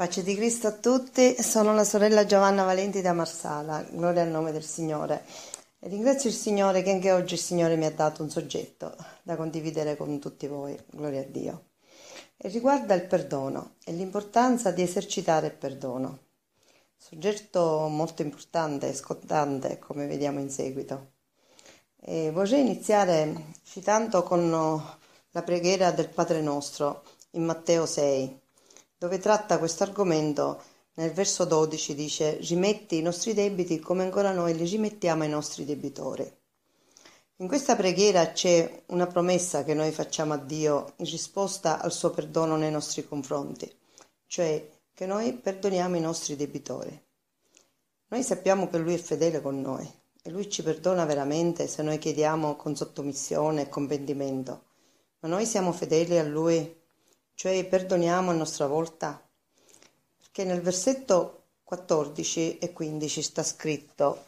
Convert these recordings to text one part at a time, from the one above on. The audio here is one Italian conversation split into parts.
Pace di Cristo a tutti, sono la sorella Giovanna Valenti da Marsala, gloria al nome del Signore. E ringrazio il Signore che anche oggi il Signore mi ha dato un soggetto da condividere con tutti voi, gloria a Dio. E riguarda il perdono e l'importanza di esercitare il perdono. Soggetto molto importante e scottante, come vediamo in seguito. E vorrei iniziare citando con la preghiera del Padre nostro in Matteo 6, dove tratta questo argomento, nel verso 12 dice rimetti i nostri debiti come ancora noi li rimettiamo ai nostri debitori. In questa preghiera c'è una promessa che noi facciamo a Dio in risposta al suo perdono nei nostri confronti, cioè che noi perdoniamo i nostri debitori. Noi sappiamo che Lui è fedele con noi e Lui ci perdona veramente se noi chiediamo con sottomissione e con pentimento, ma noi siamo fedeli a Lui cioè perdoniamo a nostra volta? Perché nel versetto 14 e 15 sta scritto,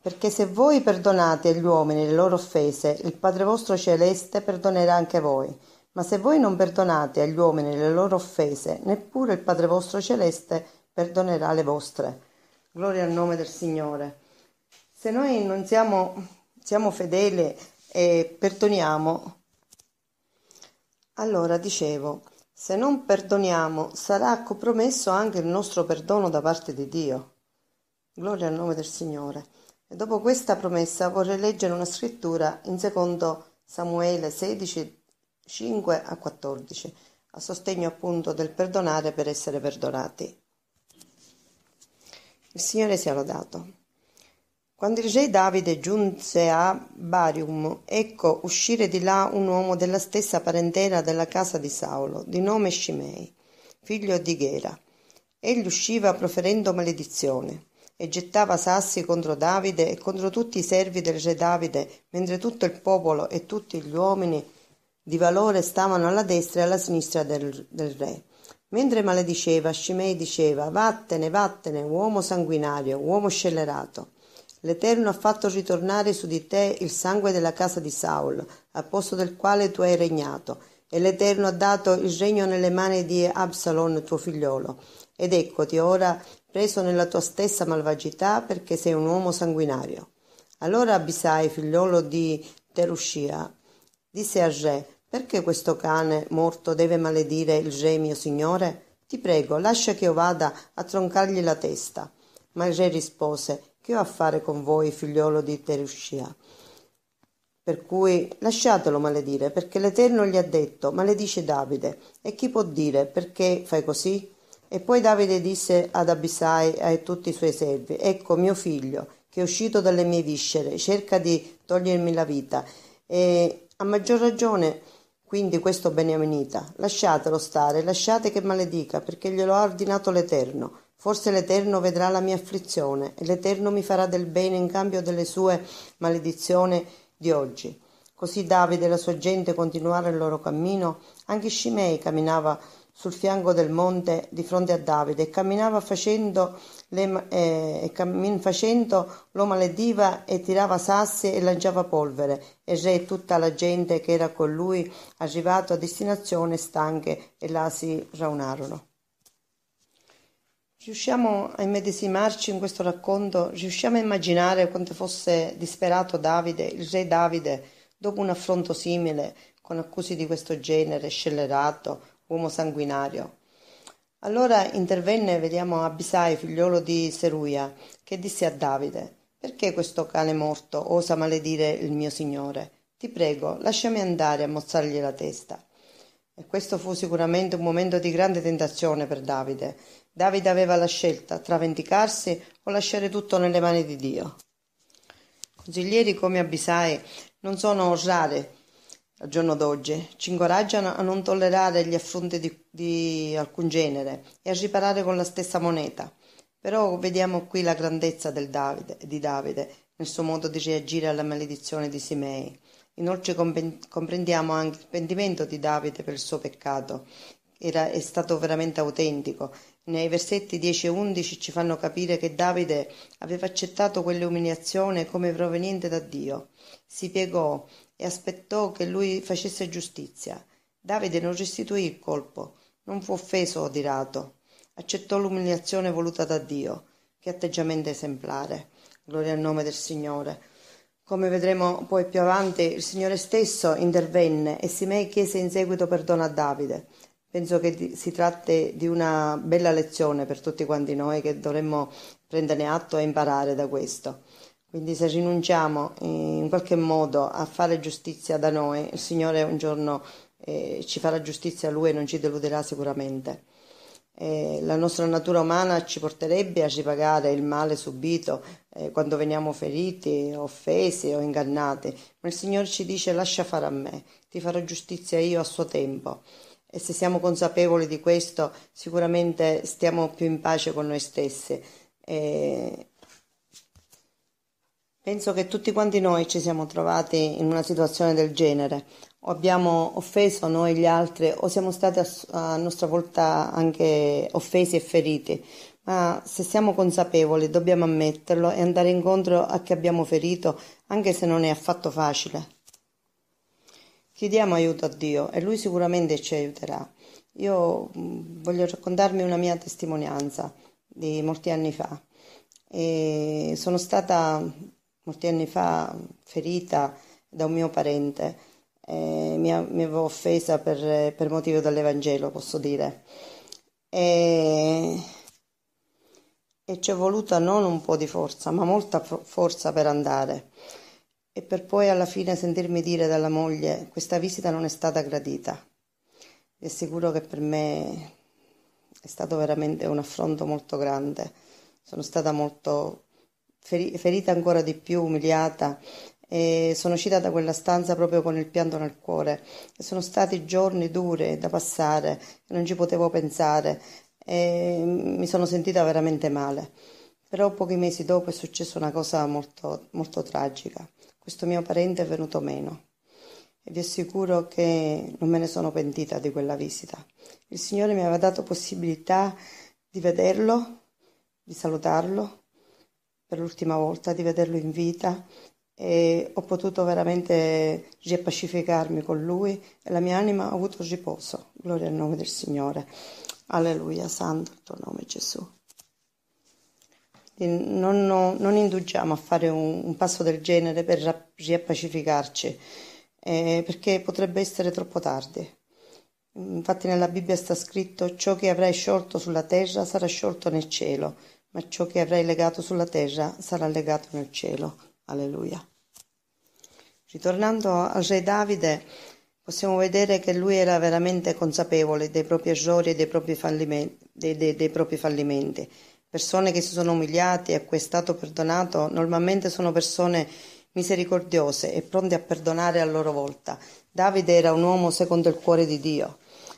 perché se voi perdonate agli uomini le loro offese, il Padre vostro celeste perdonerà anche voi. Ma se voi non perdonate agli uomini le loro offese, neppure il Padre vostro celeste perdonerà le vostre. Gloria al nome del Signore. Se noi non siamo, siamo fedeli e perdoniamo, allora dicevo, se non perdoniamo sarà compromesso anche il nostro perdono da parte di Dio. Gloria al nome del Signore. E dopo questa promessa vorrei leggere una scrittura in secondo Samuele 16, 5 a 14, a sostegno appunto del perdonare per essere perdonati. Il Signore sia lodato. Quando il re Davide giunse a Barium, ecco uscire di là un uomo della stessa parentela della casa di Saulo, di nome Scimei, figlio di Ghera. Egli usciva proferendo maledizione e gettava sassi contro Davide e contro tutti i servi del re Davide, mentre tutto il popolo e tutti gli uomini di valore stavano alla destra e alla sinistra del, del re. Mentre malediceva, Scimei diceva: Vattene, vattene, uomo sanguinario, uomo scellerato. L'Eterno ha fatto ritornare su di te il sangue della casa di Saul, al posto del quale tu hai regnato, e l'Eterno ha dato il regno nelle mani di Absalon, tuo figliolo. Ed eccoti ora preso nella tua stessa malvagità, perché sei un uomo sanguinario. Allora Abisai, figliolo di Teruscia, disse al re, perché questo cane morto deve maledire il re mio signore? Ti prego, lascia che io vada a troncargli la testa. Ma il re rispose, che ho a fare con voi, figliolo di Teruscia? Per cui lasciatelo maledire, perché l'Eterno gli ha detto, maledice Davide, e chi può dire, perché fai così? E poi Davide disse ad Abisai e a tutti i suoi servi, ecco mio figlio, che è uscito dalle mie viscere, cerca di togliermi la vita, e a maggior ragione quindi questo beniaminita, lasciatelo stare, lasciate che maledica, perché glielo ha ordinato l'Eterno. Forse l'Eterno vedrà la mia afflizione e l'Eterno mi farà del bene in cambio delle sue maledizioni di oggi. Così Davide e la sua gente continuarono il loro cammino. Anche Scimei camminava sul fianco del monte di fronte a Davide e camminava facendo, le, eh, cammin facendo lo malediva e tirava sassi e lanciava polvere. E re e tutta la gente che era con lui arrivato a destinazione stanche e là si raunarono. Riusciamo a immedesimarci in questo racconto? Riusciamo a immaginare quanto fosse disperato Davide, il re Davide, dopo un affronto simile, con accusi di questo genere, scellerato, uomo sanguinario? Allora intervenne, vediamo, Abisai, figliolo di Seruia, che disse a Davide, perché questo cane morto osa maledire il mio signore? Ti prego, lasciami andare a mozzargli la testa. E questo fu sicuramente un momento di grande tentazione per Davide, Davide aveva la scelta tra vendicarsi o lasciare tutto nelle mani di Dio. Consiglieri come Abisai non sono rare al giorno d'oggi, ci incoraggiano a non tollerare gli affronti di, di alcun genere e a riparare con la stessa moneta. Però vediamo qui la grandezza Davide, di Davide nel suo modo di reagire alla maledizione di Simei. Inoltre comprendiamo anche il pentimento di Davide per il suo peccato era, è stato veramente autentico. Nei versetti 10 e 11 ci fanno capire che Davide aveva accettato quell'umiliazione come proveniente da Dio. Si piegò e aspettò che lui facesse giustizia. Davide non restituì il colpo, non fu offeso o dirato. Accettò l'umiliazione voluta da Dio. Che atteggiamento esemplare. Gloria al nome del Signore. Come vedremo poi più avanti, il Signore stesso intervenne e Simei chiese in seguito perdono a Davide. Penso che si tratti di una bella lezione per tutti quanti noi che dovremmo prenderne atto e imparare da questo. Quindi se rinunciamo eh, in qualche modo a fare giustizia da noi, il Signore un giorno eh, ci farà giustizia a Lui e non ci deluderà sicuramente. Eh, la nostra natura umana ci porterebbe a ripagare il male subito eh, quando veniamo feriti, offesi o ingannati, ma il Signore ci dice lascia fare a me, ti farò giustizia io a suo tempo. E se siamo consapevoli di questo, sicuramente stiamo più in pace con noi stessi. E penso che tutti quanti noi ci siamo trovati in una situazione del genere. O abbiamo offeso noi gli altri o siamo stati a nostra volta anche offesi e feriti. Ma se siamo consapevoli dobbiamo ammetterlo e andare incontro a chi abbiamo ferito, anche se non è affatto facile. Chiediamo aiuto a Dio e Lui sicuramente ci aiuterà. Io mm, voglio raccontarmi una mia testimonianza di molti anni fa. E sono stata mm, molti anni fa ferita da un mio parente, eh, mi, avevo offesa per, per motivo dell'Evangelo, posso dire. E, e ci è voluta non un po' di forza, ma molta forza per andare e per poi alla fine sentirmi dire dalla moglie questa visita non è stata gradita. Vi assicuro che per me è stato veramente un affronto molto grande, sono stata molto feri- ferita ancora di più, umiliata e sono uscita da quella stanza proprio con il pianto nel cuore. E sono stati giorni duri da passare, non ci potevo pensare e mi sono sentita veramente male. Però pochi mesi dopo è successa una cosa molto, molto tragica. Questo mio parente è venuto meno e vi assicuro che non me ne sono pentita di quella visita. Il Signore mi aveva dato possibilità di vederlo, di salutarlo per l'ultima volta, di vederlo in vita e ho potuto veramente riappacificarmi con lui e la mia anima ha avuto riposo. Gloria al nome del Signore. Alleluia, santo il tuo nome Gesù non, non, non, indugiamo a fare un, un, passo del genere per riappacificarci, eh, perché potrebbe essere troppo tardi. Infatti nella Bibbia sta scritto ciò che avrai sciolto sulla terra sarà sciolto nel cielo, ma ciò che avrai legato sulla terra sarà legato nel cielo. Alleluia. Ritornando al re Davide, possiamo vedere che lui era veramente consapevole dei propri errori e dei propri, fallime, dei, dei, dei propri fallimenti Persone che si sono umiliate e a cui è stato perdonato normalmente sono persone misericordiose e pronte a perdonare a loro volta. Davide era un uomo secondo il cuore di Dio.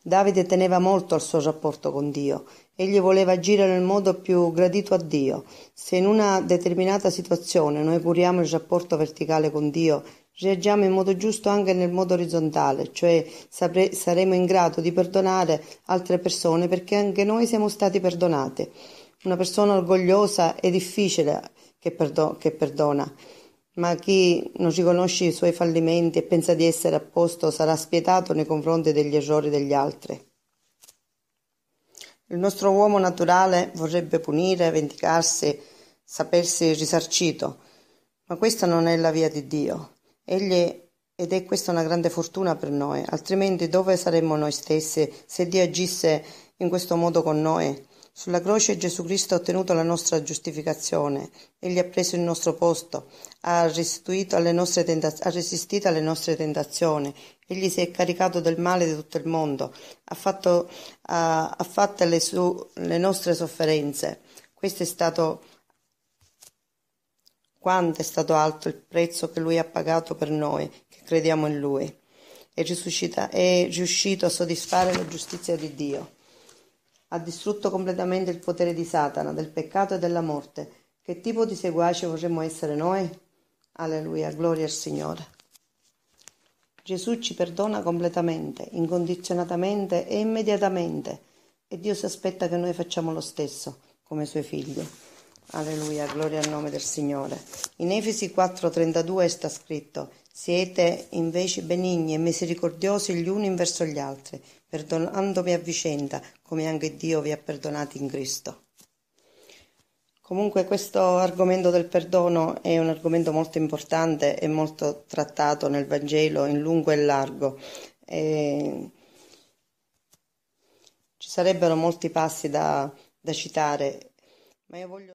Davide teneva molto al suo rapporto con Dio. Egli voleva agire nel modo più gradito a Dio. Se in una determinata situazione noi curiamo il rapporto verticale con Dio, reagiamo in modo giusto anche nel modo orizzontale, cioè sapre- saremo in grado di perdonare altre persone perché anche noi siamo stati perdonati. Una persona orgogliosa è difficile che, perdo- che perdona, ma chi non riconosce i suoi fallimenti e pensa di essere a posto sarà spietato nei confronti degli errori degli altri. Il nostro uomo naturale vorrebbe punire, vendicarsi, sapersi risarcito, ma questa non è la via di Dio. Egli ed è questa una grande fortuna per noi, altrimenti dove saremmo noi stessi se Dio agisse in questo modo con noi? Sulla croce Gesù Cristo ha ottenuto la nostra giustificazione, Egli ha preso il nostro posto, ha, alle tentaz- ha resistito alle nostre tentazioni, Egli si è caricato del male di tutto il mondo, ha fatto, ha, ha fatto le, su- le nostre sofferenze. Questo è stato quanto è stato alto il prezzo che Lui ha pagato per noi, che crediamo in Lui. È, è riuscito a soddisfare la giustizia di Dio ha distrutto completamente il potere di Satana, del peccato e della morte, che tipo di seguaci vorremmo essere noi? Alleluia, gloria al Signore. Gesù ci perdona completamente, incondizionatamente e immediatamente e Dio si aspetta che noi facciamo lo stesso come suoi figli. Alleluia, gloria al nome del Signore. In Efesi 4:32 sta scritto siete invece benigni e misericordiosi gli uni verso gli altri, perdonandomi a vicenda, come anche Dio vi ha perdonati in Cristo. Comunque questo argomento del perdono è un argomento molto importante e molto trattato nel Vangelo in lungo e largo. E ci sarebbero molti passi da, da citare, ma io voglio...